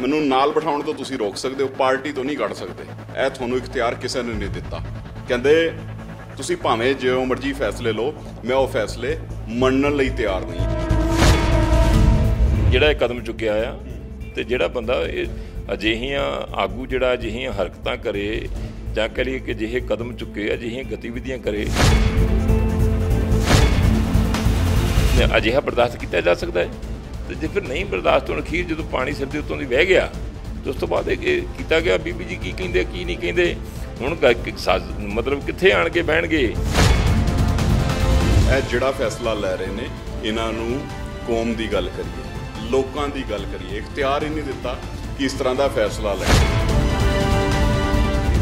ਮੈਨੂੰ ਨਾਲ ਬਿਠਾਉਣ ਤੋਂ ਤੁਸੀਂ ਰੋਕ ਸਕਦੇ ਹੋ ਪਾਰਟੀ ਤੋਂ ਨਹੀਂ ਕੱਢ ਸਕਦੇ ਇਹ ਤੁਹਾਨੂੰ ਇਖਤਿਆਰ ਕਿਸੇ ਨੇ ਨਹੀਂ ਦਿੱਤਾ ਕਹਿੰਦੇ ਤੁਸੀਂ ਭਾਵੇਂ ਜਿਉਂ ਮਰਜ਼ੀ ਫੈਸਲੇ ਲਓ ਮੈਂ ਉਹ ਫੈਸਲੇ ਮੰਨਣ ਲਈ ਤਿਆਰ ਨਹੀਂ ਜਿਹੜਾ ਇਹ ਕਦਮ ਚੁੱਕਿਆ ਆ ਤੇ ਜਿਹੜਾ ਬੰਦਾ ਇਹ ਅਜਿਹੀਆਂ ਆਗੂ ਜਿਹੜਾ ਅਜਿਹੀਆਂ ਹਰਕਤਾਂ ਕਰੇ ਜਾਂ ਕਹ ਲਈ ਕਿ ਜਿਹੇ ਕਦਮ ਚੁੱਕੇ ਅਜਿਹੀਆਂ ਗਤੀਵਿਧੀਆਂ ਕਰੇ ਅਜਿਹਾ ਬਰਦਾਸ਼ਤ ਕੀਤਾ ਜਾ ਸਕਦਾ ਹੈ ਤੇ ਜੇ ਫਿਰ ਨਹੀਂ ਬਰਦਾਸ਼ਤ ਹੋਣ ਅਖੀਰ ਜਦੋਂ ਪਾਣੀ ਸਿਰ ਦੇ ਉੱਤੋਂ ਦੀ ਵਹਿ ਗਿਆ ਉਸ ਤੋਂ ਬਾਅਦ ਇਹ ਕੀਤਾ ਗਿਆ ਬੀਬੀ ਜੀ ਕੀ ਕਹਿੰਦੇ ਕੀ ਨਹੀਂ ਕਹਿੰਦੇ ਹੁਣ ਮਤਲਬ ਕਿੱਥੇ ਆਣ ਕੇ ਬਹਿਣਗੇ ਇਹ ਜਿਹੜਾ ਫੈਸਲਾ ਲੈ ਰਹੇ ਨੇ ਇਹਨਾਂ ਨੂੰ ਕੌਮ ਦੀ ਗੱਲ ਕਰੀਏ ਲੋਕਾਂ ਦੀ ਗੱਲ ਕਰੀਏ ਇਖਤਿਆਰ ਹੀ ਨਹੀਂ ਦਿੱਤਾ ਕਿ ਇਸ ਤਰ੍ਹਾਂ ਦਾ ਫੈਸਲਾ ਲੈ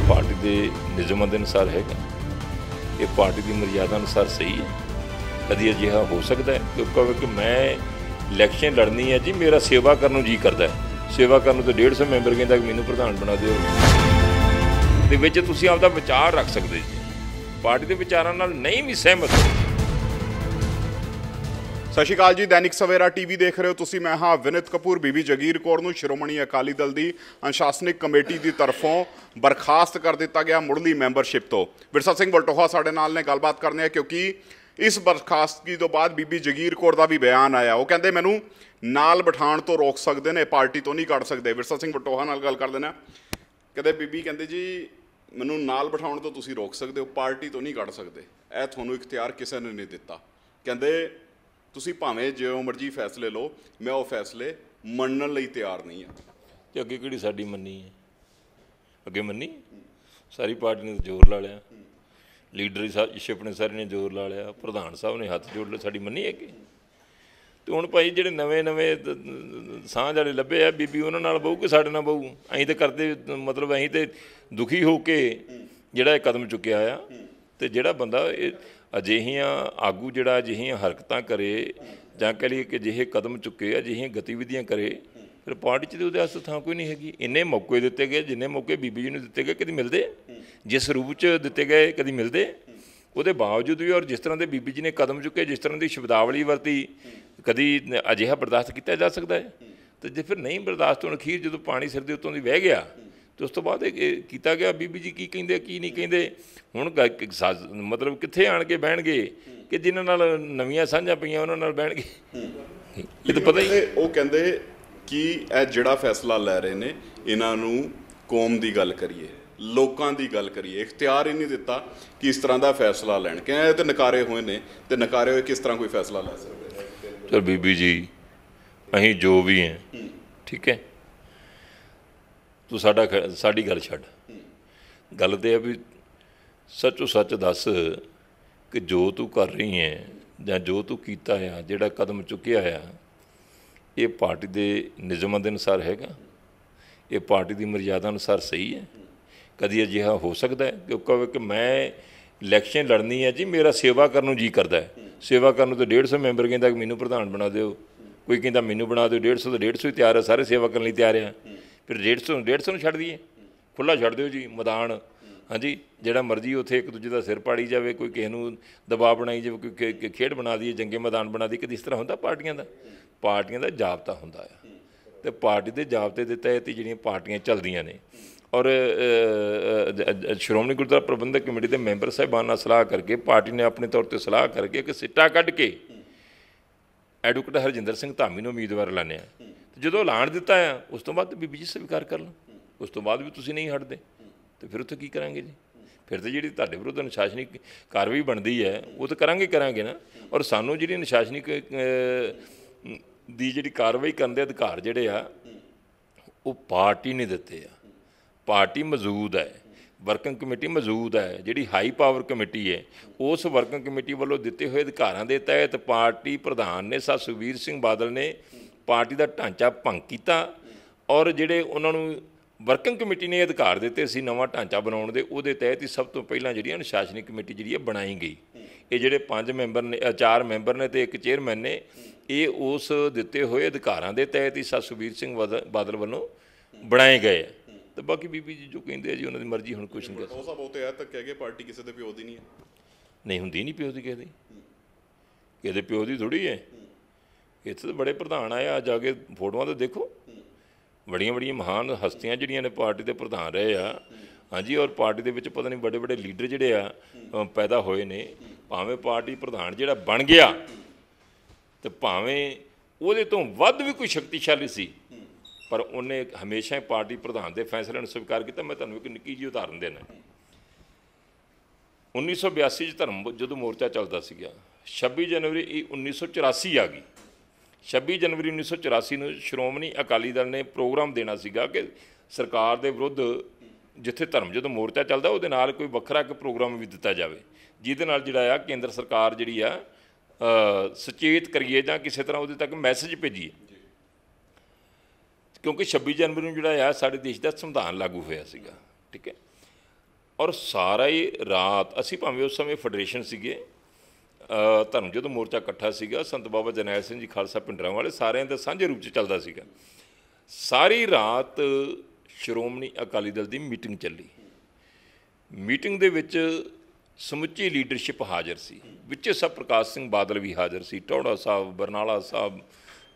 ਪਾਰਟੀ ਦੇ ਨਿਯਮ ਦੇ ਅਨੁਸਾਰ ਹੈਗਾ ਇਹ ਪਾਰਟੀ ਦੀ ਮਰਿਆਦਾ ਅਨੁਸਾਰ ਸਹੀ ਹੈ ਕਦੀ ਅਜਿਹਾ ਹੋ ਸਕਦਾ ਹੈ ਕਿ ਕਿ ਮੈਂ ਇਲੈਕਸ਼ਨ ਲੜਨੀ ਹੈ ਜੀ ਮੇਰਾ ਸੇਵਾ ਕਰਨ ਨੂੰ ਜੀ ਕਰਦਾ ਸੇਵਾ ਕਰਨ ਨੂੰ ਤਾਂ 150 ਮੈਂਬਰ ਕਹਿੰਦਾ ਕਿ ਮੈਨੂੰ ਪ੍ਰਧਾਨ ਬਣਾ ਦਿਓ ਦੇ ਵਿੱਚ ਤੁਸੀਂ ਆਪਦਾ ਵਿਚਾਰ ਰੱਖ ਸਕਦੇ ਜੀ ਪਾਰਟੀ ਦੇ ਵਿਚਾਰਾਂ ਨਾਲ ਨਹੀਂ ਵੀ ਸਹਿਮਤ ਸਤਿ ਸ਼੍ਰੀ ਅਕਾਲ ਜੀ ਦੈਨਿਕ ਸਵੇਰਾ ਟੀਵੀ ਦੇਖ ਰਹੇ ਹੋ ਤੁਸੀਂ ਮੈਂ ਹਾਂ ਵਿਨਿਤ ਕਪੂਰ ਬੀਬੀ ਜਗੀਰ ਕੌਰ ਨੂੰ ਸ਼੍ਰੋਮਣੀ ਅਕਾਲੀ ਦਲ ਦੀ ਅਨਸ਼ਾਸਨਿਕ ਕਮੇਟੀ ਦੀ ਤਰਫੋਂ ਬਰਖਾਸਤ ਕਰ ਦਿੱਤਾ ਗਿਆ ਮੁੱਢਲੀ ਮੈਂਬਰਸ਼ਿਪ ਤੋਂ ਵਿਰਸਾ ਸਿੰਘ ਬਲਟੋਹਾ ਸਾਡੇ ਨਾਲ ਨੇ ਗੱਲਬਾਤ ਕਰਨੀ ਹੈ ਕਿਉਂਕਿ ਇਸ ਬਰਖਾਸਤਗੀ ਤੋਂ ਬਾਅਦ ਬੀਬੀ ਜਗੀਰ ਕੌਰ ਦਾ ਵੀ ਬਿਆਨ ਆਇਆ ਉਹ ਕਹਿੰਦੇ ਮੈਨੂੰ ਨਾਲ ਬਿਠਾਣ ਤੋਂ ਰੋਕ ਸਕਦੇ ਨੇ ਪਾਰਟੀ ਤੋਂ ਨਹੀਂ ਕੱਢ ਸਕਦੇ ਵਿਰਸਾ ਸਿੰਘ ਬਟੋਹਾ ਨਾਲ ਗੱਲ ਕਰ ਲੈਣਾ ਕਹਿੰਦੇ ਬੀਬੀ ਕਹਿੰਦੇ ਜੀ ਮੈਨੂੰ ਨਾਲ ਬਿਠਾਉਣ ਤੋਂ ਤੁਸੀਂ ਰੋਕ ਸਕਦੇ ਹੋ ਪਾਰਟੀ ਤੋਂ ਨਹੀਂ ਕੱਢ ਸਕਦੇ ਇਹ ਤੁਹਾਨੂੰ ਇਖਤਿਆਰ ਕਿਸੇ ਨੇ ਨਹੀਂ ਦਿੱਤਾ ਕਹਿੰਦੇ ਤੁਸੀਂ ਭਾਵੇਂ ਜਿਉਂ ਮਰਜ਼ੀ ਫੈਸਲੇ ਲਓ ਮੈਂ ਉਹ ਫੈਸਲੇ ਮੰਨਣ ਲਈ ਤਿਆਰ ਨਹੀਂ ਆ ਤੇ ਅੱਗੇ ਕਿਹੜੀ ਸਾਡੀ ਮੰਨੀ ਹੈ ਅੱਗੇ ਮੰਨੀ ਸਾਰੀ ਪਾਰਟੀ ਨੇ ਜ਼ੋਰ ਲਾ ਲਿਆ ਲੀਡਰ ਸਾਹਿਬ ਸ਼ਿਪਣੇ ਸਾਰੇ ਨੇ ਜ਼ੋਰ ਲਾ ਲਿਆ ਪ੍ਰਧਾਨ ਸਾਹਿਬ ਨੇ ਹੱਥ ਜੋੜ ਲਿਆ ਸਾਡੀ ਮੰਨੀ ਹੈਗੀ ਤੇ ਹੁਣ ਭਾਈ ਜਿਹੜੇ ਨਵੇਂ ਨਵੇਂ ਸਾਂਝ ਵਾਲੇ ਲੱਭੇ ਆ ਬੀਬੀ ਉਹਨਾਂ ਨਾਲ ਬਹੁ ਕਿ ਸਾਡੇ ਨਾਲ ਬਹੁ ਅਸੀਂ ਤੇ ਕਰਦੇ ਮਤਲਬ ਅਸੀਂ ਤੇ ਦੁਖੀ ਹੋ ਕੇ ਜਿਹੜਾ ਇਹ ਕਦਮ ਚੁੱਕਿਆ ਆ ਤੇ ਜਿਹੜਾ ਬੰਦਾ ਇਹ ਅਜਿਹੀਆਂ ਆਗੂ ਜਿਹੜਾ ਅਜਿਹੀਆਂ ਹਰਕਤਾਂ ਕਰੇ ਜਾਂ ਕਹ ਲਈ ਕਿ ਜਿਹੇ ਕਦਮ ਚੁੱਕੇ ਆ ਜਿਹੀਆਂ ਗਤੀਵਿਧੀਆਂ ਕਰੇ ਫਿਰ ਪਾਰਟੀ 'ਚ ਦੇ ਉਹਦੇ ਵਾਸਤੇ ਥਾਂ ਕੋਈ ਨਹੀਂ ਹੈਗੀ ਇੰਨੇ ਮੌਕੇ ਦਿੱਤੇ ਗਏ ਜਿੰਨੇ ਮੌਕੇ ਬੀਬੀ ਜੀ ਨੂੰ ਦਿੱਤੇ ਗਏ ਕਿਤੇ ਮਿਲਦੇ ਆ ਜਿਸ ਰੂਪ 'ਚ ਦਿੱਤੇ ਗਏ ਕਦੀ ਮਿਲਦੇ ਉਹਦੇ ਬਾਵਜੂਦ ਵੀ ਔਰ ਜਿਸ ਤਰ੍ਹਾਂ ਦੇ ਬੀਬੀ ਜੀ ਨੇ ਕਦਮ ਚੁੱਕੇ ਜਿਸ ਤਰ੍ਹਾਂ ਦੀ ਸ਼ਬਦਾਵਲੀ ਵਰਤੀ ਕਦੀ ਅਜਿਹਾ ਬਰਦਾਸ਼ਤ ਕੀਤਾ ਜਾ ਸਕਦਾ ਹੈ ਤੇ ਜੇ ਫਿਰ ਨਹੀਂ ਬਰਦਾਸ਼ਤ ਹੋਣ ਅਖੀਰ ਜਦੋਂ ਪਾਣੀ ਸਿਰ ਦੇ ਉੱਤੋਂ ਦੀ ਵਹਿ ਗਿਆ ਤੇ ਉਸ ਤੋਂ ਬਾਅਦ ਇਹ ਕੀਤਾ ਗਿਆ ਬੀਬੀ ਜੀ ਕੀ ਕਹਿੰਦੇ ਕੀ ਨਹੀਂ ਕਹਿੰਦੇ ਹੁਣ ਮਤਲਬ ਕਿੱਥੇ ਆਣ ਕੇ ਬਹਿਣਗੇ ਕਿ ਜਿਨ੍ਹਾਂ ਨਾਲ ਨਵੀਆਂ ਸਾਂਝਾਂ ਪਈਆਂ ਉਹਨਾਂ ਨਾਲ ਬਹਿਣਗੇ ਇਹ ਤਾਂ ਪਤਾ ਹੀ ਉਹ ਕਹਿੰਦੇ ਕਿ ਇਹ ਜਿਹੜਾ ਫੈਸਲਾ ਲੈ ਰਹੇ ਨੇ ਇਹਨਾਂ ਨੂੰ ਕੌਮ ਦੀ ਗੱਲ ਕਰੀਏ ਲੋਕਾਂ ਦੀ ਗੱਲ ਕਰੀਏ ਇਖਤਿਆਰ ਹੀ ਨਹੀਂ ਦਿੱਤਾ ਕਿ ਇਸ ਤਰ੍ਹਾਂ ਦਾ ਫੈਸਲਾ ਲੈਣ ਕਿ ਇਹ ਤੇ ਨਕਾਰੇ ਹੋਏ ਨੇ ਤੇ ਨਕਾਰੇ ਹੋਏ ਕਿਸ ਤਰ੍ਹਾਂ ਕੋਈ ਫੈਸਲਾ ਲੈ ਸਕਦੇ ਚਲ ਬੀਬੀ ਜੀ ਅਸੀਂ ਜੋ ਵੀ ਹੈ ਠੀਕ ਹੈ ਤੂੰ ਸਾਡਾ ਸਾਡੀ ਗੱਲ ਛੱਡ ਗੱਲ ਤੇ ਆ ਵੀ ਸੱਚੋ ਸੱਚ ਦੱਸ ਕਿ ਜੋ ਤੂੰ ਕਰ ਰਹੀ ਹੈ ਜਾਂ ਜੋ ਤੂੰ ਕੀਤਾ ਆ ਜਿਹੜਾ ਕਦਮ ਚੁੱਕਿਆ ਆ ਇਹ ਪਾਰਟੀ ਦੇ ਨਿਯਮਾਂ ਦੇ ਅਨੁਸਾਰ ਹੈਗਾ ਇਹ ਪਾਰਟੀ ਦੀ ਮਰਜ਼ਾਦਾ ਅਨੁਸਾਰ ਸਹੀ ਹੈ ਕਦੀ ਅਜਿਹਾ ਹੋ ਸਕਦਾ ਕਿ ਉਹ ਕਹੇ ਕਿ ਮੈਂ ਇਲੈਕਸ਼ਨ ਲੜਨੀ ਹੈ ਜੀ ਮੇਰਾ ਸੇਵਾ ਕਰਨ ਨੂੰ ਜੀ ਕਰਦਾ ਹੈ ਸੇਵਾ ਕਰਨ ਨੂੰ ਤਾਂ 150 ਮੈਂਬਰ ਕਹਿੰਦਾ ਕਿ ਮੈਨੂੰ ਪ੍ਰਧਾਨ ਬਣਾ ਦਿਓ ਕੋਈ ਕਹਿੰਦਾ ਮੈਨੂੰ ਬਣਾ ਦਿਓ 150 ਤਾਂ 150 ਹੀ ਤਿਆਰ ਹੈ ਸਾਰੇ ਸੇਵਾ ਕਰਨ ਲਈ ਤਿਆਰ ਹੈ ਫਿਰ 150 ਨੂੰ 150 ਨੂੰ ਛੱਡ ਦਈਏ ਖੁੱਲਾ ਛੱਡ ਦਿਓ ਜੀ ਮੈਦਾਨ ਹਾਂਜੀ ਜਿਹੜਾ ਮਰਜ਼ੀ ਉਥੇ ਇੱਕ ਦੂਜੇ ਦਾ ਸਿਰ ਪਾੜੀ ਜਾਵੇ ਕੋਈ ਕਿਸੇ ਨੂੰ ਦਬਾਅ ਬਣਾਈ ਜਾਵੇ ਕੋਈ ਖੇਡ ਬਣਾ ਦਈਏ ਜੰਗੇ ਮੈਦਾਨ ਬਣਾ ਦਈਏ ਕਿ ਇਸ ਤਰ੍ਹਾਂ ਹੁੰਦਾ ਪਾਰਟੀਆਂ ਦਾ ਪਾਰਟੀਆਂ ਦਾ ਜਾਬਤਾ ਹੁੰਦਾ ਆ ਤੇ ਪਾਰਟੀ ਦੇ ਜਾਬਤੇ ਦੇ ਤਹਿਤ ਜਿਹੜੀਆਂ ਪਾਰਟੀਆਂ ਚੱਲਦੀਆਂ ਨੇ ਔਰ ਸ਼੍ਰੋਮਣੀ ਗੁਰਦੁਆਰਾ ਪ੍ਰਬੰਧਕ ਕਮੇਟੀ ਦੇ ਮੈਂਬਰ ਸਾਹਿਬਾਨ ਨਾਲ ਸਲਾਹ ਕਰਕੇ ਪਾਰਟੀ ਨੇ ਆਪਣੇ ਤੌਰ ਤੇ ਸਲਾਹ ਕਰਕੇ ਕਿ ਸਿੱਟਾ ਕੱਢ ਕੇ ਐਡਵੋਕੇਟ ਹਰਜਿੰਦਰ ਸਿੰਘ ਧਾਮੀ ਨੂੰ ਉਮੀਦਵਾਰ ਲਾਣਿਆ ਤੇ ਜਦੋਂ ਐਲਾਨ ਦਿੱਤਾ ਆ ਉਸ ਤੋਂ ਬਾਅਦ ਬੀਬੀ ਜੀ ਸਵੀਕਾਰ ਕਰ ਲਓ ਉਸ ਤੋਂ ਬਾਅਦ ਵੀ ਤੁਸੀਂ ਨਹੀਂ ਹਟਦੇ ਤੇ ਫਿਰ ਉੱਥੇ ਕੀ ਕਰਾਂਗੇ ਜੀ ਫਿਰ ਤੇ ਜਿਹੜੀ ਤੁਹਾਡੇ ਵਿਰੁੱਧ ਅਨੁਸ਼ਾਸਨਿਕ ਕਾਰਵਾਈ ਬਣਦੀ ਹੈ ਉਹ ਤਾਂ ਕਰਾਂਗੇ ਕਰਾਂਗੇ ਨਾ ਔਰ ਸਾਨੂੰ ਜਿਹੜੀ ਅਨੁਸ਼ਾਸਨਿਕ ਦੀ ਜਿਹੜੀ ਕਾਰਵਾਈ ਕਰਨ ਦੇ ਅਧਿਕਾਰ ਜਿਹੜੇ ਆ ਉਹ ਪਾਰਟੀ ਨੇ ਦਿੱਤੇ ਆ ਪਾਰਟੀ ਮੌਜੂਦ ਹੈ ਵਰਕਿੰਗ ਕਮੇਟੀ ਮੌਜੂਦ ਹੈ ਜਿਹੜੀ ਹਾਈ ਪਾਵਰ ਕਮੇਟੀ ਹੈ ਉਸ ਵਰਕਿੰਗ ਕਮੇਟੀ ਵੱਲੋਂ ਦਿੱਤੇ ਹੋਏ ਅਧਿਕਾਰਾਂ ਦੇ ਤਹਿਤ ਪਾਰਟੀ ਪ੍ਰਧਾਨ ਨੇ ਸਾ ਸੁਵੀਰ ਸਿੰਘ ਬਾਦਲ ਨੇ ਪਾਰਟੀ ਦਾ ਢਾਂਚਾ ਭੰਗ ਕੀਤਾ ਔਰ ਜਿਹੜੇ ਉਹਨਾਂ ਨੂੰ ਵਰਕਿੰਗ ਕਮੇਟੀ ਨੇ ਅਧਿਕਾਰ ਦਿੱਤੇ ਸੀ ਨਵਾਂ ਢਾਂਚਾ ਬਣਾਉਣ ਦੇ ਉਹਦੇ ਤਹਿਤ ਹੀ ਸਭ ਤੋਂ ਪਹਿਲਾਂ ਜਿਹੜੀ ਅਨੁਸ਼ਾਸਨੀ ਕਮੇਟੀ ਜਿਹੜੀ ਹੈ ਬਣਾਈ ਗਈ ਇਹ ਜਿਹੜੇ ਪੰਜ ਮੈਂਬਰ ਨੇ ਚਾਰ ਮੈਂਬਰ ਨੇ ਤੇ ਇੱਕ ਚੇਅਰਮੈਨ ਨੇ ਇਹ ਉਸ ਦਿੱਤੇ ਹੋਏ ਅਧਿਕਾਰਾਂ ਦੇ ਤਹਿਤ ਹੀ ਸਸੁਬੀਰ ਸਿੰਘ ਬਾਦਲ ਵੱਲੋਂ ਬਣਾਏ ਗਏ ਆ ਤੇ ਬਾਕੀ ਬੀਬੀ ਜੀ ਜੋ ਕਹਿੰਦੇ ਆ ਜੀ ਉਹਨਾਂ ਦੀ ਮਰਜ਼ੀ ਹੁਣ ਕੁਛ ਨਹੀਂ ਕਰ ਉਹ ਸਭ ਉਤੇ ਆ ਤਾਂ ਕਹਿ ਗਏ ਪਾਰਟੀ ਕਿਸੇ ਦੇ ਪਿਓ ਦੀ ਨਹੀਂ ਹੈ ਨਹੀਂ ਹੁੰਦੀ ਨਹੀਂ ਪਿਓ ਦੀ ਕਹਦੇ ਇਹਦੇ ਪਿਓ ਦੀ ਥੋੜੀ ਹੈ ਇੱਥੇ ਤਾਂ ਬੜੇ ਪ੍ਰਧਾਨ ਆਏ ਆ ਜਾ ਕੇ ਫੋਟੋਆਂ ਤੇ ਦੇਖੋ ਬੜੀਆਂ ਬੜੀਆਂ ਮਹਾਨ ਹਸਤੀਆਂ ਜਿਹੜੀਆਂ ਨੇ ਪਾਰਟੀ ਦੇ ਪ੍ਰਧਾਨ ਰਹੇ ਆ ਹਾਂਜੀ ਔਰ ਪਾਰਟੀ ਦੇ ਵਿੱਚ ਪਤਾ ਨਹੀਂ ਵੱਡੇ ਵੱਡੇ ਲੀਡਰ ਜਿਹੜੇ ਆ ਪੈਦਾ ਹੋਏ ਨੇ ਭਾਵੇਂ ਪਾਰਟੀ ਪ੍ਰਧਾਨ ਜਿਹੜਾ ਬਣ ਗਿਆ ਤੇ ਭਾਵੇਂ ਉਹਦੇ ਤੋਂ ਵੱਧ ਵੀ ਕੋਈ ਸ਼ਕਤੀਸ਼ਾਲੀ ਸੀ ਪਰ ਉਹਨੇ ਹਮੇਸ਼ਾ ਹੀ ਪਾਰਟੀ ਪ੍ਰਧਾਨ ਦੇ ਫੈਸਲੇ ਨੂੰ ਸਵੀਕਾਰ ਕੀਤਾ ਮੈਂ ਤੁਹਾਨੂੰ ਇੱਕ ਨਿੱਕੀ ਜਿਹੀ ਉਦਾਹਰਨ ਦੇਣਾ 1982 ਚ ਧਰਮ ਜਦੋਂ ਮੋਰਚਾ ਚੱਲਦਾ ਸੀਗਾ 26 ਜਨਵਰੀ 1984 ਆ ਗਈ 26 ਜਨਵਰੀ 1984 ਨੂੰ ਸ਼੍ਰੋਮਣੀ ਅਕਾਲੀ ਦਲ ਨੇ ਪ੍ਰੋਗਰਾਮ ਦੇਣਾ ਸੀਗਾ ਕਿ ਸਰਕਾਰ ਦੇ ਵਿਰੁੱਧ ਜਿੱਥੇ ਧਰਮ ਜਦੋਂ ਮੋਰਚਾ ਚੱਲਦਾ ਉਹਦੇ ਨਾਲ ਕੋਈ ਵੱਖਰਾ ਇੱਕ ਪ੍ਰੋਗਰਾਮ ਵੀ ਦਿੱਤਾ ਜਾਵੇ ਜਿਹਦੇ ਨਾਲ ਜਿਹੜਾ ਆ ਕੇਂਦਰ ਸਰਕਾਰ ਜਿਹੜੀ ਆ ਸੁਚੇਤ ਕਰੀਏ ਜਾਂ ਕਿਸੇ ਤਰ੍ਹਾਂ ਉਹਦੇ ਤੱਕ ਮੈਸੇਜ ਭੇਜੀਏ ਕਿਉਂਕਿ 26 ਜਨਵਰੀ ਨੂੰ ਜਿਹੜਾ ਆ ਸਾਡੇ ਦੇਸ਼ ਦਾ ਸੰਵਿਧਾਨ ਲਾਗੂ ਹੋਇਆ ਸੀਗਾ ਠੀਕ ਹੈ ਔਰ ਸਾਰਾ ਹੀ ਰਾਤ ਅਸੀਂ ਭਾਵੇਂ ਉਸ ਸਮੇਂ ਫੈਡਰੇਸ਼ਨ ਸੀਗੇ ਧਰਮ ਜਦੋਂ ਮੋਰਚਾ ਇਕੱਠਾ ਸੀਗਾ ਸੰਤ ਬਾਬਾ ਜਰਨੈਲ ਸਿੰਘ ਜੀ ਖਾਲਸਾ ਪਿੰਡਰਾਂ ਵਾਲੇ ਸਾਰਿਆਂ ਦਾ ਸਾਂਝੇ ਰੂਪ 'ਚ ਚੱਲਦਾ ਸੀਗਾ ਸਾਰੀ ਰਾਤ ਸ਼੍ਰੋਮਣੀ ਅਕਾਲੀ ਦਲ ਦੀ ਮੀਟਿੰਗ ਚੱਲੀ ਮੀਟਿੰਗ ਦੇ ਵਿੱਚ ਸਮੁੱਚੀ ਲੀਡਰਸ਼ਿਪ ਹਾਜ਼ਰ ਸੀ ਵਿੱਚ ਸਭ ਪ੍ਰਕਾਸ਼ ਸਿੰਘ ਬਾਦਲ ਵੀ ਹਾਜ਼ਰ ਸੀ ਟੌੜਾ ਸਾਹਿਬ ਬਰਨਾਲਾ ਸਾਹਿਬ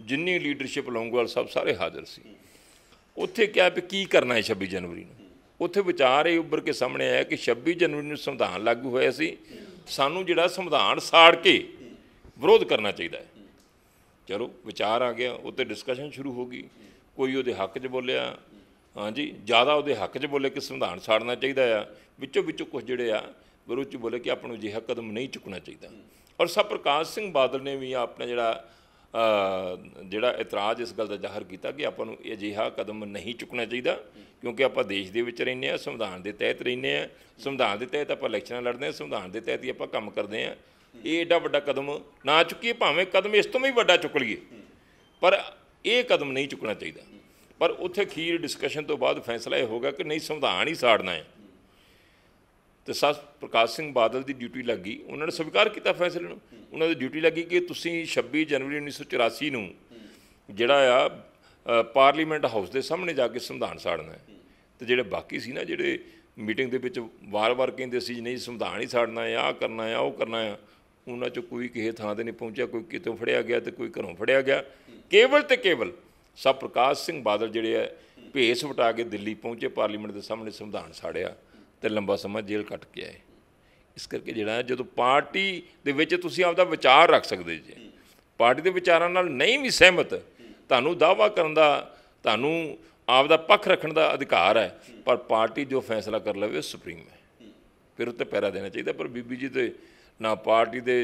ਜਿੰਨੀ ਲੀਡਰਸ਼ਿਪ ਲੌਂਗਵਾਲ ਸਾਹਿਬ ਸਾਰੇ ਹਾਜ਼ਰ ਸੀ ਉੱਥੇ ਕਿਹਾ ਵੀ ਕੀ ਕਰਨਾ ਹੈ 26 ਜਨਵਰੀ ਨੂੰ ਉੱਥੇ ਵਿਚਾਰ ਇਹ ਉੱਭਰ ਕੇ ਸਾਹਮਣੇ ਆਇਆ ਕਿ 26 ਜਨਵਰੀ ਨੂੰ ਸੰਵਿਧਾਨ ਲਾਗੂ ਹੋਇਆ ਸੀ ਸਾਨੂੰ ਜਿਹੜਾ ਸੰਵਿਧਾਨ ਸਾੜ ਕੇ ਵਿਰੋਧ ਕਰਨਾ ਚਾਹੀਦਾ ਹੈ ਚਲੋ ਵਿਚਾਰ ਆ ਗਿਆ ਉੱਤੇ ਡਿਸਕਸ਼ਨ ਸ਼ੁਰੂ ਹੋ ਗਈ ਕੋਈ ਉਹਦੇ ਹੱਕ 'ਚ ਬੋਲਿਆ ਹਾਂਜੀ ਜ਼ਿਆਦਾ ਉਹਦੇ ਹੱਕ 'ਚ ਬੋਲੇ ਕਿ ਸੰਵਿਧਾਨ ਸਾੜਨਾ ਚਾਹੀਦਾ ਆ ਵਿੱਚੋਂ ਵਿੱਚੋਂ ਕੁਝ ਜਿਹੜੇ ਆ ਗੁਰੂ ਜੀ ਬੋਲੇ ਕਿ ਆਪਾਂ ਨੂੰ ਜਿਹੜਾ ਕਦਮ ਨਹੀਂ ਚੁੱਕਣਾ ਚਾਹੀਦਾ ਔਰ ਸਭ ਪ੍ਰਕਾਸ਼ ਸਿੰਘ ਬਾਦਲ ਨੇ ਵੀ ਆਪਣਾ ਜਿਹੜਾ ਜਿਹੜਾ ਇਤਰਾਜ਼ ਇਸ ਗੱਲ ਦਾ ਜ਼ਾਹਰ ਕੀਤਾ ਕਿ ਆਪਾਂ ਨੂੰ ਇਹ ਜਿਹਾ ਕਦਮ ਨਹੀਂ ਚੁੱਕਣਾ ਚਾਹੀਦਾ ਕਿਉਂਕਿ ਆਪਾਂ ਦੇਸ਼ ਦੇ ਵਿੱਚ ਰਹਿੰਦੇ ਆ ਸੰਵਿਧਾਨ ਦੇ ਤਹਿਤ ਰਹਿੰਦੇ ਆ ਸੰਵਿਧਾਨ ਦੇ ਤਹਿਤ ਆਪਾਂ ਇਲੈਕਸ਼ਨਾਂ ਲੜਦੇ ਆ ਸੰਵਿਧਾਨ ਦੇ ਤਹਿਤ ਹੀ ਆਪਾਂ ਕੰਮ ਕਰਦੇ ਆ ਇਹ ਏਡਾ ਵੱਡਾ ਕਦਮ ਨਾ ਚੁੱਕੀਏ ਭਾਵੇਂ ਕਦਮ ਇਸ ਤੋਂ ਵੀ ਵੱਡਾ ਚੁੱਕ ਲਈਏ ਪਰ ਇਹ ਕਦਮ ਨਹੀਂ ਚੁੱਕਣਾ ਚਾਹੀਦਾ ਪਰ ਉੱਥੇ ਖੀਰ ਡਿਸਕਸ਼ਨ ਤੋਂ ਬਾਅਦ ਫੈਸਲਾ ਇਹ ਹੋਗਾ ਕਿ ਨਹੀਂ ਸੰਵਿਧਾਨ ਹੀ ਸਾੜਨਾ ਹੈ ਤੇ ਸਰ ਪ੍ਰਕਾਸ਼ ਸਿੰਘ ਬਾਦਲ ਦੀ ਡਿਊਟੀ ਲੱਗੀ ਉਹਨਾਂ ਨੇ ਸਵੀਕਾਰ ਕੀਤਾ ਫੈਸਲੇ ਨੂੰ ਉਹਨਾਂ ਦੀ ਡਿਊਟੀ ਲੱਗੀ ਕਿ ਤੁਸੀਂ 26 ਜਨਵਰੀ 1984 ਨੂੰ ਜਿਹੜਾ ਆ ਪਾਰਲੀਮੈਂਟ ਹਾਊਸ ਦੇ ਸਾਹਮਣੇ ਜਾ ਕੇ ਸੰਵਿਧਾਨ ਸਾੜਨਾ ਹੈ ਤੇ ਜਿਹੜੇ ਬਾਕੀ ਸੀ ਨਾ ਜਿਹੜੇ ਮੀਟਿੰਗ ਦੇ ਵਿੱਚ ਵਾਰ-ਵਾਰ ਕਹਿੰਦੇ ਸੀ ਨਹੀਂ ਸੰਵਿਧਾਨ ਹੀ ਸਾੜਨਾ ਹੈ ਆ ਕਰਨਾ ਹੈ ਉਹ ਕਰਨਾ ਹੈ ਉਹਨਾਂ ਚੋਂ ਕੋਈ ਕਿਸੇ ਥਾਂ ਤੇ ਨਹੀਂ ਪਹੁੰਚਿਆ ਕੋਈ ਕਿਤੋਂ ਫੜਿਆ ਗਿਆ ਤੇ ਕੋਈ ਘਰੋਂ ਫੜਿਆ ਗਿਆ ਕੇਵਲ ਤੇ ਕੇਵਲ ਸਭ ਪ੍ਰਕਾਸ਼ ਸਿੰਘ ਬਾਦਲ ਜਿਹੜੇ ਆ ਭੇਸ ਵਟਾ ਕੇ ਦਿੱਲੀ ਪਹੁੰਚੇ ਪਾਰਲੀਮੈਂਟ ਦੇ ਸਾਹਮਣੇ ਸੰਵਿਧਾਨ ਸਾੜਿਆ ਤੇ ਲੰਬਾ ਸਮਾਂ ਜੇਲ੍ਹ ਕੱਟ ਕੇ ਆਏ ਇਸ ਕਰਕੇ ਜਿਹੜਾ ਜਦੋਂ ਪਾਰਟੀ ਦੇ ਵਿੱਚ ਤੁਸੀਂ ਆਪਦਾ ਵਿਚਾਰ ਰੱਖ ਸਕਦੇ ਜੇ ਪਾਰਟੀ ਦੇ ਵਿਚਾਰਾਂ ਨਾਲ ਨਹੀਂ ਵੀ ਸਹਿਮਤ ਤੁਹਾਨੂੰ ਦਾਵਾ ਕਰਨ ਦਾ ਤੁਹਾਨੂੰ ਆਪਦਾ ਪੱਖ ਰੱਖਣ ਦਾ ਅਧਿਕਾਰ ਹੈ ਪਰ ਪਾਰਟੀ ਜੋ ਫੈਸਲਾ ਕਰ ਲਵੇ ਉਹ ਸੁਪਰੀਮ ਹੈ ਫਿਰ ਉੱਤੇ ਪੈਰਾ ਦੇਣਾ ਚਾਹੀਦਾ ਪਰ ਬੀਬੀ ਜੀ ਤੇ ਨਾ ਪਾਰਟੀ ਦੇ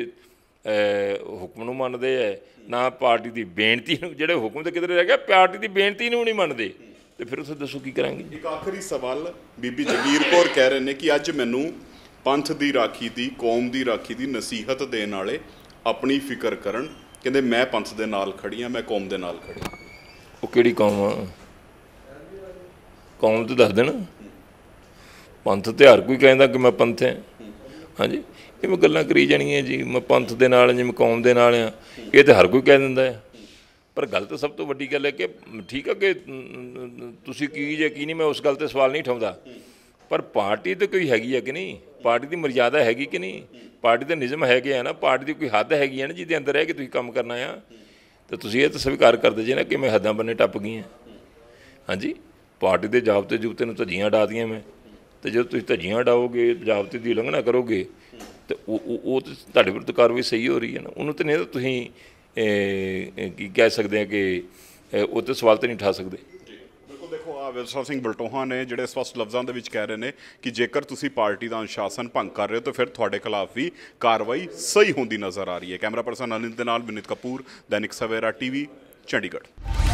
ਹੁਕਮ ਨੂੰ ਮੰਨਦੇ ਐ ਨਾ ਪਾਰਟੀ ਦੀ ਬੇਨਤੀ ਨੂੰ ਜਿਹੜੇ ਹੁਕਮ ਤੇ ਕਿਧਰੇ ਰਹਿ ਗਿਆ ਪਾਰਟੀ ਦੀ ਬੇਨਤੀ ਨੂੰ ਨਹੀਂ ਮੰਨਦੇ ਤੇ ਫਿਰ ਉੱਥੇ ਦੱਸੋ ਕੀ ਕਰਾਂਗੇ ਇੱਕ ਆਖਰੀ ਸਵਾਲ ਬੀਬੀ ਜਗੀਰ ਕੌਰ ਕਹਿ ਰਹੇ ਨੇ ਕਿ ਅੱਜ ਮੈਨੂੰ ਪੰਥ ਦੀ ਰਾਖੀ ਦੀ ਕੌਮ ਦੀ ਰਾਖੀ ਦੀ ਨਸੀਹਤ ਦੇਣ ਵਾਲੇ ਆਪਣੀ ਫਿਕਰ ਕਰਨ ਕਹਿੰਦੇ ਮੈਂ ਪੰਥ ਦੇ ਨਾਲ ਖੜੀ ਆ ਮੈਂ ਕੌਮ ਦੇ ਨਾਲ ਖੜੀ ਉਹ ਕਿਹੜੀ ਕੌਮ ਆ ਕੌਮ ਤੇ ਦੱਸ ਦੇਣਾ ਪੰਥ ਤੇ ਹਰ ਕੋਈ ਕਹਿੰਦਾ ਕਿ ਮੈਂ ਪੰਥ ਹੈ ਹਾਂਜੀ ਇਹ ਮੈਂ ਗੱਲਾਂ ਕਰੀ ਜਾਣੀਆਂ ਜੀ ਮੈਂ ਪੰਥ ਦੇ ਨਾਲ ਜਿਵੇਂ ਕੌਮ ਦੇ ਨਾਲ ਆ ਇਹ ਤੇ ਹਰ ਕੋਈ ਕਹਿ ਦਿੰਦਾ ਹੈ ਪਰ ਗਲਤ ਸਭ ਤੋਂ ਵੱਡੀ ਗੱਲ ਹੈ ਕਿ ਠੀਕ ਹੈ ਕਿ ਤੁਸੀਂ ਕੀ ਜੇ ਕੀ ਨਹੀਂ ਮੈਂ ਉਸ ਗੱਲ ਤੇ ਸਵਾਲ ਨਹੀਂ ਠਾਉਂਦਾ ਪਰ ਪਾਰਟੀ ਤੇ ਕੋਈ ਹੈਗੀ ਹੈ ਕਿ ਨਹੀਂ ਪਾਰਟੀ ਦੀ ਮਰਜ਼ਾਦਾ ਹੈਗੀ ਕਿ ਨਹੀਂ ਪਾਰਟੀ ਦੇ ਨਿਯਮ ਹੈਗੇ ਆ ਨਾ ਪਾਰਟੀ ਦੀ ਕੋਈ ਹੱਦ ਹੈਗੀ ਹੈ ਨਾ ਜਿਹਦੇ ਅੰਦਰ ਰਹਿ ਕੇ ਤੁਸੀਂ ਕੰਮ ਕਰਨਾ ਆ ਤੇ ਤੁਸੀਂ ਇਹ ਤਾਂ ਸਵੀਕਾਰ ਕਰਦੇ ਜੇ ਨਾ ਕਿ ਮੈਂ ਹੱਦਾਂ ਬੰਨੇ ਟੱਪ ਗਈ ਹਾਂਜੀ ਪਾਰਟੀ ਦੇ ਜਾਬਤੇ ਜੁਬਤੇ ਨੂੰ ਧੱਜੀਆਂ ਡਾਤੀਆਂ ਮੈਂ ਤੇ ਜਦੋਂ ਤੁਸੀਂ ਧੱਜੀਆਂ ਡਾਓਗੇ ਜਾਬਤੇ ਦੀ ਉਲੰਘਣਾ ਕਰੋਗੇ ਤੇ ਉਹ ਉਹ ਤੁਹਾਡੇ ਵਿਰੁੱਧ ਕਾਰਵਾਈ ਸਹੀ ਹੋ ਰਹੀ ਹੈ ਨਾ ਉਹਨੂੰ ਤੇ ਨਹੀਂ ਤੁਸੀਂ ਕੀ ਕਹਿ ਸਕਦੇ ਆ ਕਿ ਉਹ ਤੇ ਸਵਾਲ ਤੇ ਨਹੀਂ ਠਾ ਸਕਦੇ ਦੇਖੋ ਆ ਸਿੰਘ ਬਲਟੋਹਾ ਨੇ ਜਿਹੜੇ ਸਪਸ਼ਟ ਲਫ਼ਜ਼ਾਂ ਦੇ ਵਿੱਚ ਕਹਿ ਰਹੇ ਨੇ ਕਿ ਜੇਕਰ ਤੁਸੀਂ ਪਾਰਟੀ ਦਾ ਅਨੁਸ਼ਾਸਨ ਭੰਗ ਕਰ ਰਹੇ ਹੋ ਤਾਂ ਫਿਰ ਤੁਹਾਡੇ ਖਿਲਾਫ ਵੀ ਕਾਰਵਾਈ ਸਹੀ ਹੁੰਦੀ ਨਜ਼ਰ ਆ ਰਹੀ ਹੈ ਕੈਮਰਾ ਪਰਸਨ ਅਨਿੰਦ ਦੇ ਨਾਲ ਵਿਨਿਤ ਕਪੂਰ ਦੈਨਿਕ ਸਵੇਰਾ ਟੀਵੀ ਚੰਡੀਗੜ੍ਹ